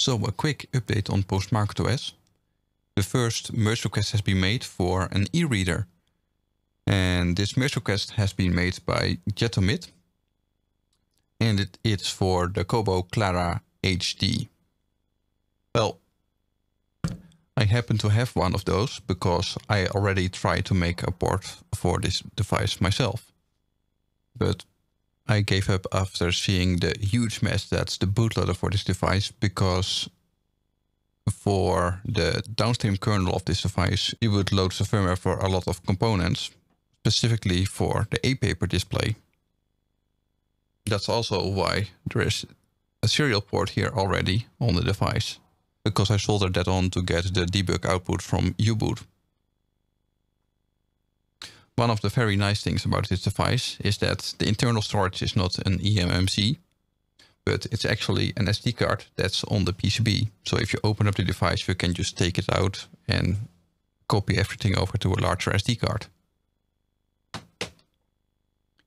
So a quick update on Postmarket OS. The first merge request has been made for an e-reader. And this merge request has been made by Jetomit. And it is for the Kobo Clara HD. Well, I happen to have one of those because I already tried to make a port for this device myself. But I gave up after seeing the huge mess that's the bootloader for this device because for the downstream kernel of this device, it would load the firmware for a lot of components, specifically for the A-paper display. That's also why there is a serial port here already on the device, because I soldered that on to get the debug output from U-boot one of the very nice things about this device is that the internal storage is not an eMMC, but it's actually an SD card that's on the PCB. So if you open up the device, you can just take it out and copy everything over to a larger SD card.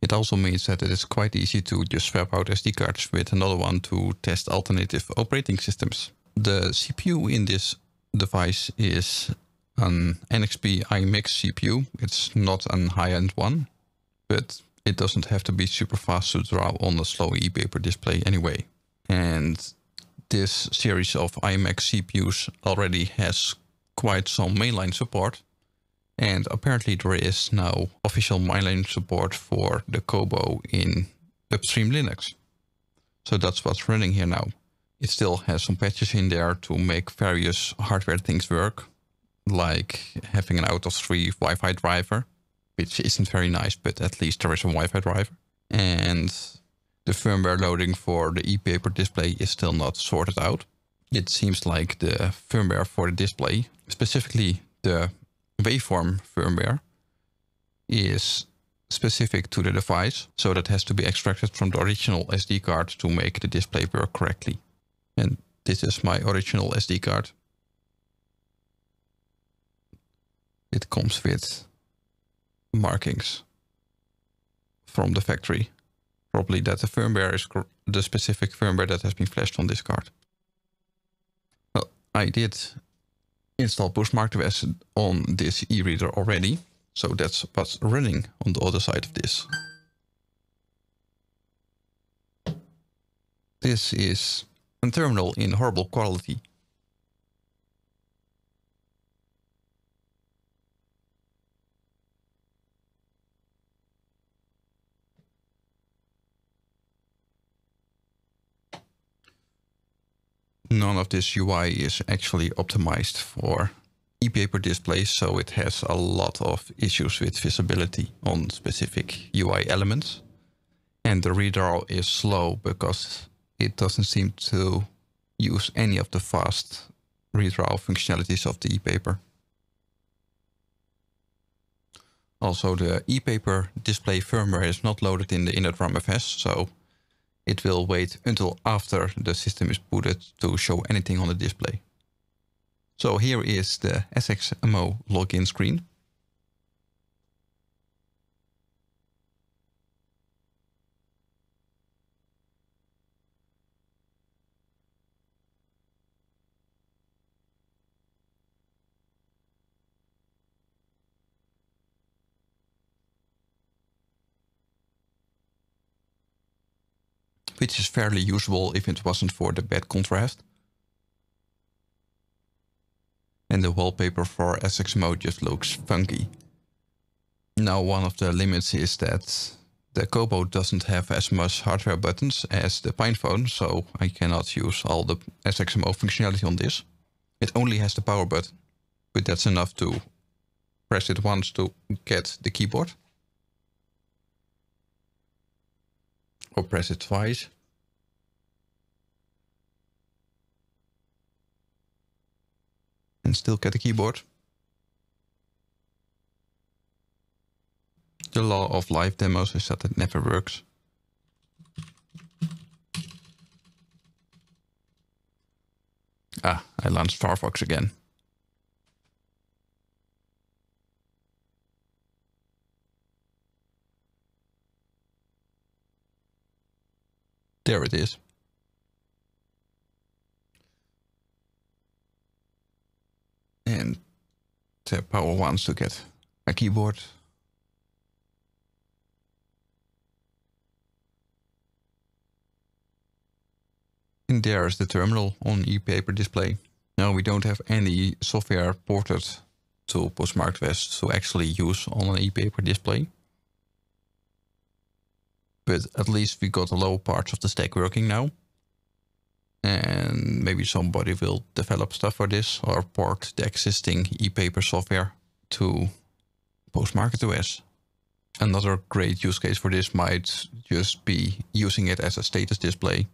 It also means that it is quite easy to just swap out SD cards with another one to test alternative operating systems. The CPU in this device is an NXP iMX CPU. It's not an high-end one, but it doesn't have to be super fast to draw on a slow e-paper display anyway. And this series of iMac CPUs already has quite some mainline support. And apparently there is now official mainline support for the Kobo in upstream Linux. So that's what's running here now. It still has some patches in there to make various hardware things work, like having an out of three Wi-Fi driver, which isn't very nice, but at least there is a Wi-Fi driver. And the firmware loading for the e-paper display is still not sorted out. It seems like the firmware for the display, specifically the waveform firmware, is specific to the device, so that has to be extracted from the original SD card to make the display work correctly. And this is my original SD card It comes with markings from the factory. Probably that the firmware is the specific firmware that has been flashed on this card. Well, I did install Bushmark2S on this e-reader already. So that's what's running on the other side of this. This is a terminal in horrible quality none of this UI is actually optimized for e-paper displays, so it has a lot of issues with visibility on specific UI elements. And the redraw is slow because it doesn't seem to use any of the fast redraw functionalities of the e-paper. Also, the e-paper display firmware is not loaded in the init RAMFS, so it will wait until after the system is booted to show anything on the display. So here is the SXMO login screen. which is fairly usable if it wasn't for the bad contrast. And the wallpaper for SX mode just looks funky. Now one of the limits is that the Kobo doesn't have as much hardware buttons as the PinePhone, so I cannot use all the SXMO functionality on this. It only has the power button, but that's enough to press it once to get the keyboard. Or press it twice. and still get a keyboard. The law of live demos is that it never works. Ah, I launched Firefox again. There it is. Power Ones to get a keyboard. And there is the terminal on e-paper display. Now we don't have any software ported to Postmark West to actually use on an e-paper display. But at least we got the lower parts of the stack working now and maybe somebody will develop stuff for this or port the existing e-paper software to post-market OS. Another great use case for this might just be using it as a status display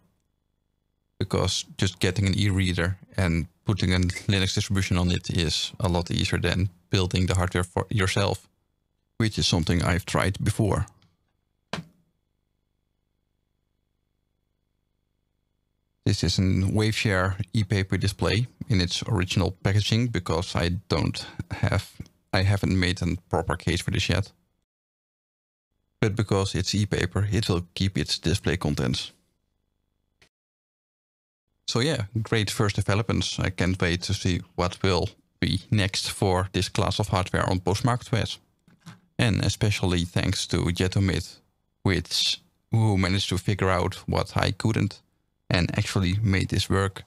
because just getting an e-reader and putting a Linux distribution on it is a lot easier than building the hardware for yourself, which is something I've tried before. This is a Waveshare e-paper display in its original packaging because I don't have, I haven't made a proper case for this yet. But because it's e-paper, it will keep its display contents. So yeah, great first developments. I can't wait to see what will be next for this class of hardware on postmarketplace. And especially thanks to Jetomid, which who managed to figure out what I couldn't and actually made this work